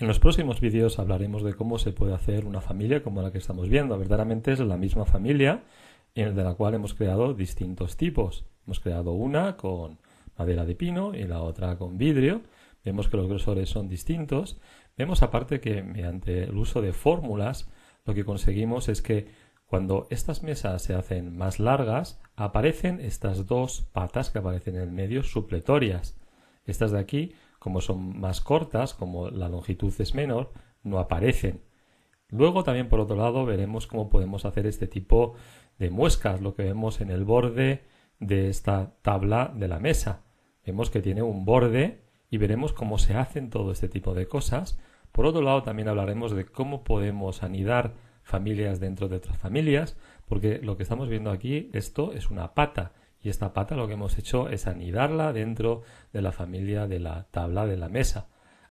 En los próximos vídeos hablaremos de cómo se puede hacer una familia como la que estamos viendo. Verdaderamente es la misma familia de la cual hemos creado distintos tipos. Hemos creado una con madera de pino y la otra con vidrio. Vemos que los grosores son distintos. Vemos aparte que mediante el uso de fórmulas lo que conseguimos es que cuando estas mesas se hacen más largas, aparecen estas dos patas que aparecen en el medio supletorias. Estas de aquí como son más cortas, como la longitud es menor, no aparecen. Luego también por otro lado veremos cómo podemos hacer este tipo de muescas, lo que vemos en el borde de esta tabla de la mesa. Vemos que tiene un borde y veremos cómo se hacen todo este tipo de cosas. Por otro lado también hablaremos de cómo podemos anidar familias dentro de otras familias, porque lo que estamos viendo aquí, esto es una pata. Y esta pata lo que hemos hecho es anidarla dentro de la familia de la tabla de la mesa.